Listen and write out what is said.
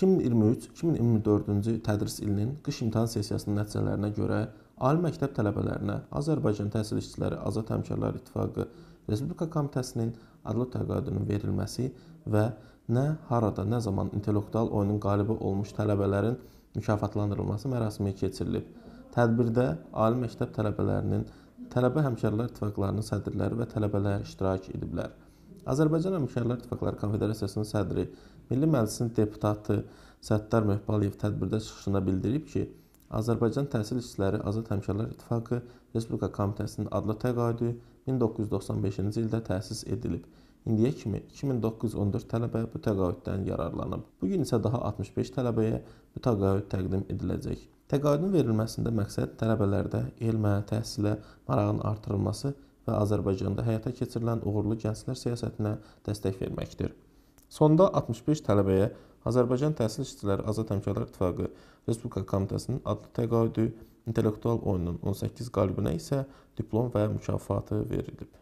2023-2024-cü tədris ilinin qış imtahan sessiyasının nəticələrinə görə ali məktəb tələbələrinə Azərbaycan Təhsil İşçiləri Azad Həmkarlar İttifaqı Respublika Komitəsinin adlı təqaüdünün verilməsi və nə harada, nə zaman intellektual oyunun qalibi olmuş tələbələrin mükafatlandırılması mərasimi keçirilib. Tədbirdə ali məktəb tələbələrinin, tələbə həmkarlar ittifaqlarının sədrləri və tələbələr iştirak ediblər. Azərbaycan Əməkdaşlar İttifaqları Konfederasiyasının sədri, Milli Məclisin deputatı Səttar Mehbaliyev tədbirdə çıxışında bildirib ki, Azərbaycan Təhsil İşçiləri Azad Həmkarlar İttifaqı Respublika Komitəsinin adlı təqaüdü 1995-ci ildə təsis edilib. İndiyə kimi 2914 tələbə bu təqaüddən yararlanıb. Bu gün isə daha 65 tələbəyə bu təqaüd təqdim ediləcək. Təqaüdün verilməsində məqsəd tələbələrdə elmə, təhsilə marağın artırılması və Azərbaycanda həyata keçirilən uğurlu gənclər siyasətinə dəstək verməkdir. Sonda 65 tələbəyə Azərbaycan Təhsil İşçiləri Azad Həmkarlar İttifaqı Respublika Komitəsinin adlı təqaüdü, intellektual oyunun 18 qalibinə isə diplom və mükafatı verilib.